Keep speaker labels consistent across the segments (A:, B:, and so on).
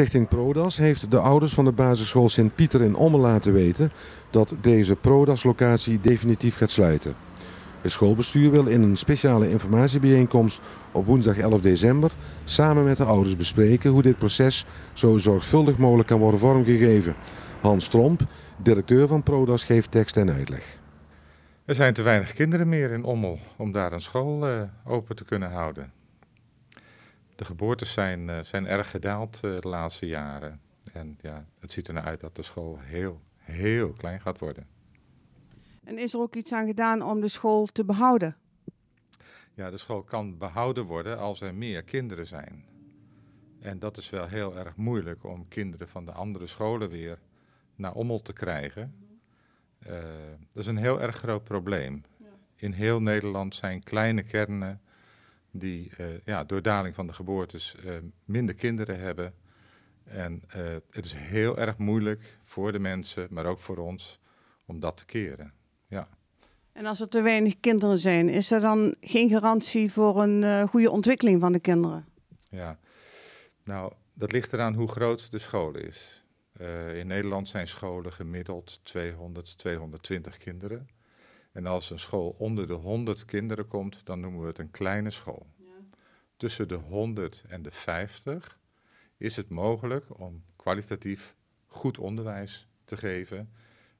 A: Stichting Prodas heeft de ouders van de basisschool Sint-Pieter in Ommel laten weten dat deze Prodas-locatie definitief gaat sluiten. Het schoolbestuur wil in een speciale informatiebijeenkomst op woensdag 11 december samen met de ouders bespreken hoe dit proces zo zorgvuldig mogelijk kan worden vormgegeven. Hans Tromp, directeur van Prodas, geeft tekst en uitleg. Er zijn te weinig kinderen meer in Ommel om daar een school eh, open te kunnen houden. De geboortes zijn, eh, zijn erg gedaald eh, de laatste jaren. En ja, het ziet er naar uit dat de school heel, heel klein gaat worden.
B: En is er ook iets aan gedaan om de school te behouden?
A: Ja, de school kan behouden worden als er meer kinderen zijn. En dat is wel heel erg moeilijk om kinderen van de andere scholen weer naar Ommel te krijgen. Eh, dat is een heel erg groot probleem. In heel Nederland zijn kleine kernen die eh, ja, door daling van de geboortes eh, minder kinderen hebben. En eh, het is heel erg moeilijk voor de mensen, maar ook voor ons, om dat te keren. Ja.
B: En als er te weinig kinderen zijn, is er dan geen garantie voor een goede ontwikkeling van de kinderen?
A: Ja, nou, dat ligt eraan hoe groot de school is. in Nederland zijn scholen gemiddeld 200, 220 kinderen. En als een school onder de 100 kinderen komt, dan noemen we het een kleine school. Ja. Tussen de 100 en de 50 is het mogelijk om kwalitatief goed onderwijs te geven.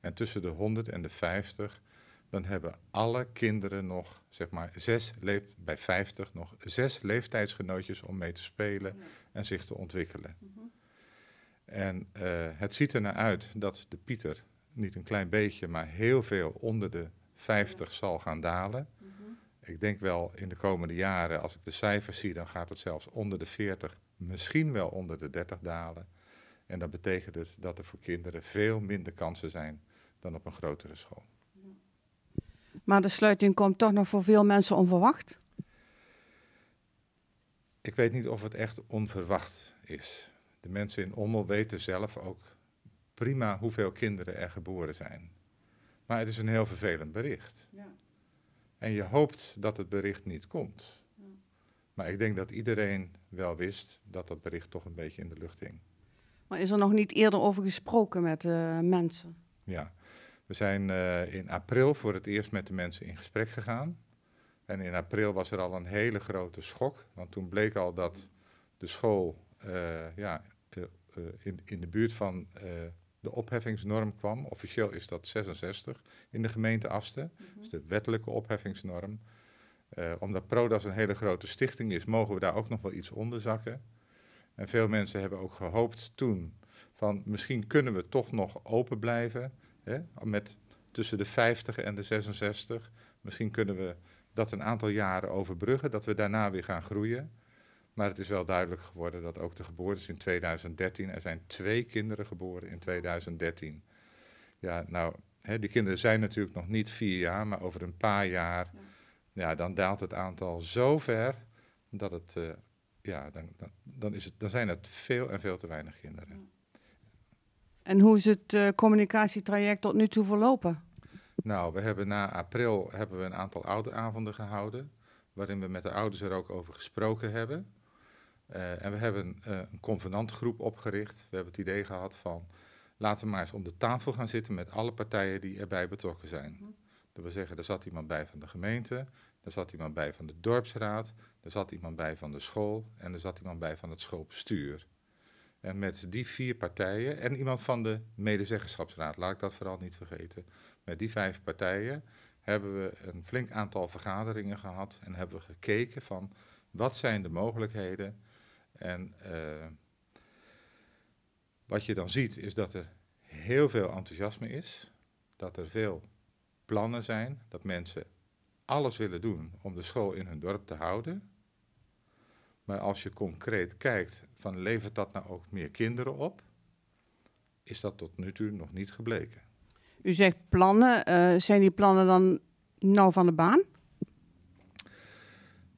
A: En tussen de 100 en de 50, dan hebben alle kinderen nog, zeg maar, zes bij 50 nog zes leeftijdsgenootjes om mee te spelen en zich te ontwikkelen. Mhm. En eh, het ziet ernaar uit dat de Pieter niet een klein beetje, maar heel veel onder de 50 mhm. zal gaan dalen. Mhm. Ik denk wel in de komende jaren, als ik de cijfers zie, dan gaat het zelfs onder de 40, misschien wel onder de 30 dalen. En dat betekent dus dat er voor kinderen veel minder kansen zijn dan op een grotere school.
B: Maar de sluiting komt toch nog voor veel mensen onverwacht?
A: Ik weet niet of het echt onverwacht is. De mensen in Ommel weten zelf ook prima hoeveel kinderen er geboren zijn. Maar het is een heel vervelend bericht. Ja. En je hoopt dat het bericht niet komt. Ja. Maar ik denk dat iedereen wel wist dat dat bericht toch een beetje in de lucht hing.
B: Maar is er nog niet eerder over gesproken met uh, mensen?
A: Ja, we zijn eh, in april voor het eerst met de mensen in gesprek gegaan. En in april was er al een hele grote schok, want toen bleek al dat de school eh, ja, in, in de buurt van de opheffingsnorm kwam. Officieel is dat 66 in de gemeente Asten. Mhm. Dat is de wettelijke opheffingsnorm. Uh, omdat Prodas een hele grote stichting is, mogen we daar ook nog wel iets onder zakken. En veel mensen hebben ook gehoopt toen van misschien kunnen we toch nog open blijven. Hè, met tussen de 50 en de 66. Misschien kunnen we dat een aantal jaren overbruggen, dat we daarna weer gaan groeien. Maar het is wel duidelijk geworden dat ook de geboortes in 2013, er zijn twee kinderen geboren in 2013. Ja, nou, hè, die kinderen zijn natuurlijk nog niet vier jaar, maar over een paar jaar, ja, dan daalt het aantal zo ver dat het, eh, ja, dan, dan, is het, dan zijn het veel en veel te weinig kinderen.
B: En hoe is het eh, communicatietraject tot nu toe verlopen?
A: Nou, we hebben na april hebben we een aantal ouderavonden gehouden, waarin we met de ouders er ook over gesproken hebben. Eh, en we hebben uh, een convenantgroep opgericht. We hebben het idee gehad van laten we maar eens om de tafel gaan zitten met alle partijen die erbij betrokken zijn. Mhm. Dat wil zeggen, er zat iemand bij van de gemeente, er zat iemand bij van de dorpsraad, er zat iemand bij van de school en er zat iemand bij van het schoolbestuur. En met die vier partijen en iemand van de medezeggenschapsraad, laat ik dat vooral niet vergeten. Met die vijf partijen hebben we een flink aantal vergaderingen gehad en hebben we gekeken van wat zijn de mogelijkheden en eh, wat je dan ziet is dat er heel veel enthousiasme is, dat er veel plannen zijn, dat mensen alles willen doen om de school in hun dorp te houden. Maar als je concreet kijkt van levert dat nou ook meer kinderen op, is dat tot nu toe nog niet gebleken.
B: U zegt plannen, uh, zijn die plannen dan nou van de baan?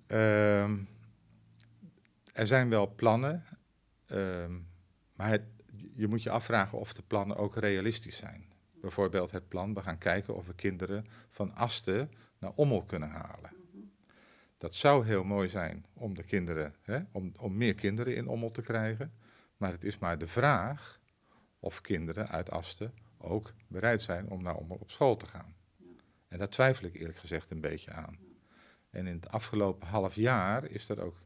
A: Ehm er zijn wel plannen, ehm, maar je moet je afvragen of de plannen ook realistisch zijn. Bijvoorbeeld het plan, we gaan kijken of we kinderen van Asten naar Ommel kunnen halen. Mhm. Dat zou heel mooi zijn om, de kinderen, hè, om, om meer kinderen in Ommel te krijgen. Maar het is maar de vraag of kinderen uit Asten ook bereid zijn om naar Ommel op school te gaan. En daar twijfel ik eerlijk gezegd een beetje aan. En in het afgelopen half jaar is dat ook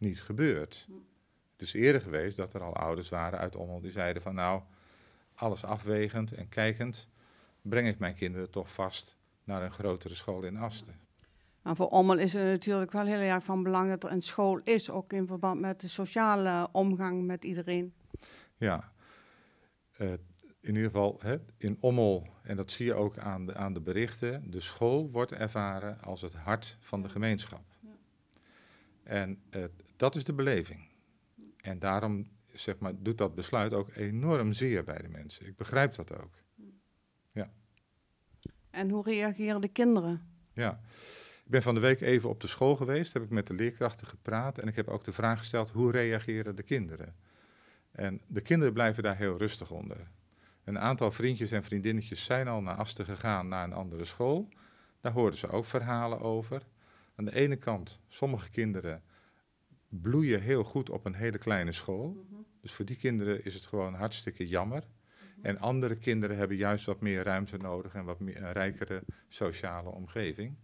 A: niet gebeurd. Het is eerder geweest dat er al ouders waren uit Ommel die zeiden van nou, alles afwegend en kijkend, breng ik mijn kinderen toch vast naar een grotere school in Asten.
B: Maar nou, voor Ommel is het natuurlijk wel heel erg van belang dat er een school is, ook in verband met de sociale omgang met iedereen.
A: Ja, eh, in ieder geval hè, in Ommel, en dat zie je ook aan de, aan de berichten, de school wordt ervaren als het hart van de gemeenschap. En het, dat is de beleving. En daarom zeg maar, doet dat besluit ook enorm zeer bij de mensen. Ik begrijp dat ook. Ja.
B: En hoe reageren de kinderen?
A: Ja. Ik ben van de week even op de school geweest, heb ik met de leerkrachten gepraat en ik heb ook de vraag gesteld: hoe reageren de kinderen? En de kinderen blijven daar heel rustig onder. Een aantal vriendjes en vriendinnetjes zijn al naar Asten gegaan naar een andere school. Daar hoorden ze ook verhalen over. Aan de ene kant, sommige kinderen bloeien heel goed op een hele kleine school. Mhm. Dus voor die kinderen is het gewoon hartstikke jammer. Mhm. En andere kinderen hebben juist wat meer ruimte nodig en wat meer, een rijkere sociale omgeving.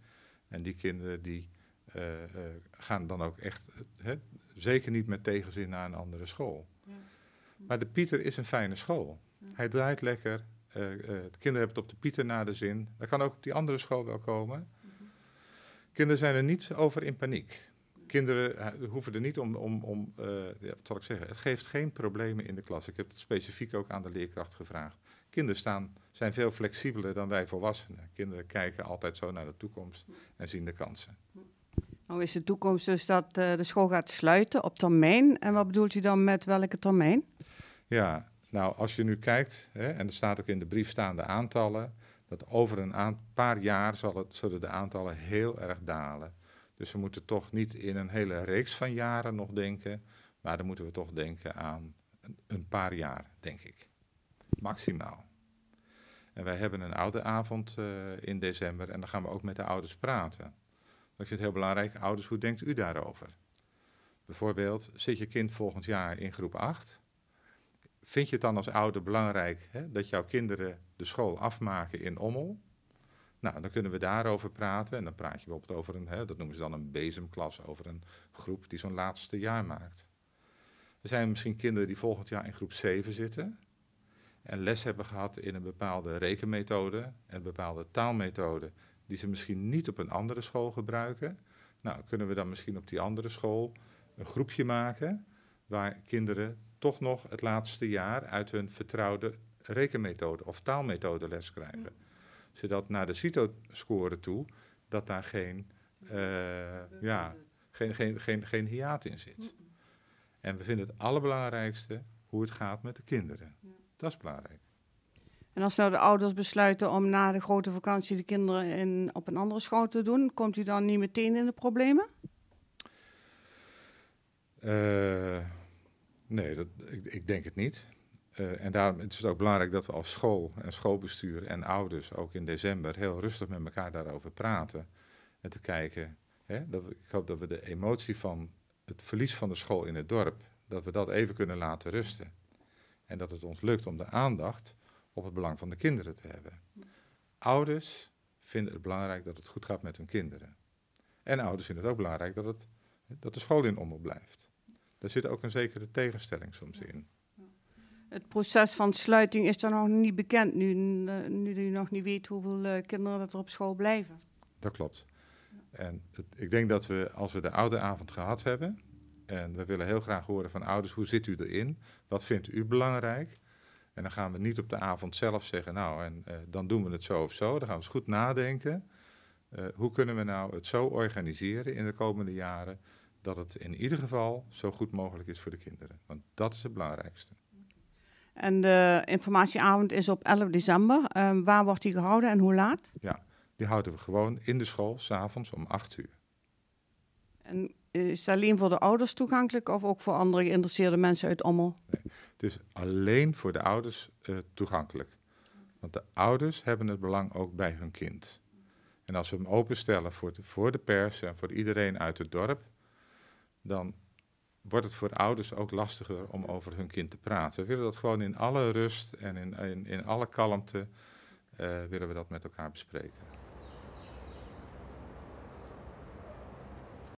A: En die kinderen die eh, eh, gaan dan ook echt, zeker niet met tegenzin naar een andere school. Mhm. Maar de Pieter is een fijne school. Hij draait lekker. Eh, de kinderen hebben het op de Pieter na de zin. Dat kan ook op die andere school wel komen. Kinderen zijn er niet over in paniek kinderen eh, hoeven er niet om, om, om eh, ja, wat zal ik zeggen, het geeft geen problemen in de klas. Ik heb het specifiek ook aan de leerkracht gevraagd. Kinderen staan, zijn veel flexibeler dan wij volwassenen. Kinderen kijken altijd zo naar de toekomst en zien de kansen.
B: Nou is de toekomst dus dat eh, de school gaat sluiten op termijn. En wat bedoelt u dan met welke termijn?
A: Ja, nou als je nu kijkt, hè, en er staat ook in de brief staande aantallen, dat over een paar jaar zal het, zullen de aantallen heel erg dalen. Dus we moeten toch niet in een hele reeks van jaren nog denken, maar dan moeten we toch denken aan een paar jaar, denk ik. Maximaal. En wij hebben een ouderavond uh, eh, in december en dan gaan we ook met de ouders praten. Ik vind het heel belangrijk, ouders, hoe denkt u daarover? Bijvoorbeeld, zit je kind volgend jaar in groep 8? Vind je het dan als ouder belangrijk hè, dat jouw kinderen de school afmaken in Ommel? Nou, dan kunnen we daarover praten. En dan praat je bijvoorbeeld over een, hè, dat noemen ze dan een bezemklas, over een groep die zo'n laatste jaar maakt. Er zijn misschien kinderen die volgend jaar in groep 7 zitten en les hebben gehad in een bepaalde rekenmethode en een bepaalde taalmethode die ze misschien niet op een andere school gebruiken. Nou, kunnen we dan misschien op die andere school een groepje maken waar kinderen toch nog het laatste jaar uit hun vertrouwde rekenmethode of taalmethode les krijgen zodat naar de cito toe, dat daar geen, uh, ja, geen, geen, geen, geen hiaat in zit. En we vinden het allerbelangrijkste hoe het gaat met de kinderen. Dat is belangrijk.
B: En als nou de ouders besluiten om na de grote vakantie de kinderen in, op een andere school te doen, komt u dan niet meteen in de problemen?
A: Eh, nee, dat, ik, ik, denk het niet. Eh, en daarom het is het ook belangrijk dat we als school en schoolbestuur en ouders ook in december heel rustig met elkaar daarover praten. En te kijken, hè, dat ik hoop dat we de emotie van het verlies van de school in het dorp, dat we dat even kunnen laten rusten. En dat het ons lukt om de aandacht op het belang van de kinderen te hebben. Ouders vinden het belangrijk dat het goed gaat met hun kinderen. En ouders vinden het ook belangrijk dat, het, dat de school in omhoog blijft. Daar zit ook een zekere tegenstelling soms in
B: het proces van sluiting is dan nog niet bekend, nu, eh, nu u nog niet weet hoeveel eh, kinderen er op school blijven.
A: Dat klopt. En het, ik denk dat we, als we de oude avond gehad hebben, en we willen heel graag horen van ouders, hoe zit u erin? Wat vindt u belangrijk? En dan gaan we niet op de avond zelf zeggen, nou, en eh, dan doen we het zo of zo. Dan gaan we eens goed nadenken. hoe kunnen we nou het zo organiseren in de komende jaren dat het in ieder geval zo goed mogelijk is voor de kinderen? Want dat is het belangrijkste.
B: En de informatieavond is op 11 december. Ehm, waar wordt die gehouden en hoe laat?
A: Ja, die houden we gewoon in de school, s'avonds om 8 uur.
B: En is het alleen voor de ouders toegankelijk of ook voor andere geïnteresseerde mensen uit Ommel? Nee,
A: het is alleen voor de ouders eh, toegankelijk. Want de ouders hebben het belang ook bij hun kind. En als we hem openstellen voor de, voor de pers en voor iedereen uit het dorp, dan wordt het voor ouders ook lastiger om over hun kind te praten. We willen dat gewoon in alle rust en in, in, in alle kalmte eh, willen we dat met elkaar bespreken.